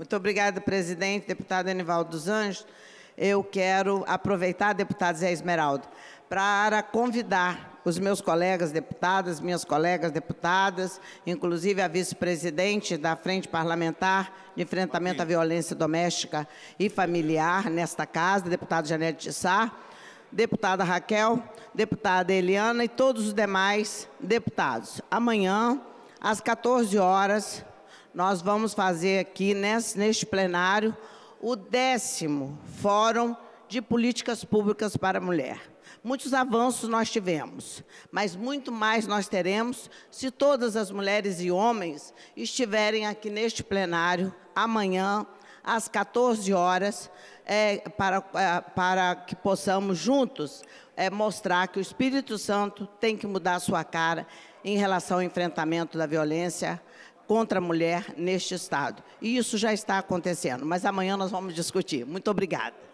Muito obrigada, presidente. Deputado Anivaldo dos Anjos, eu quero aproveitar, deputado Zé Esmeraldo, para convidar os meus colegas deputadas, minhas colegas deputadas, inclusive a vice-presidente da Frente Parlamentar de Enfrentamento à Violência Doméstica e Familiar nesta casa, deputado Janete de Sá, deputada Raquel, deputada Eliana e todos os demais deputados. Amanhã, às 14 horas, nós vamos fazer aqui nesse, neste plenário o décimo Fórum de Políticas Públicas para a Mulher. Muitos avanços nós tivemos, mas muito mais nós teremos se todas as mulheres e homens estiverem aqui neste plenário amanhã, às 14 horas, é, para, é, para que possamos juntos é, mostrar que o Espírito Santo tem que mudar sua cara em relação ao enfrentamento da violência contra a mulher neste Estado. E isso já está acontecendo, mas amanhã nós vamos discutir. Muito obrigada.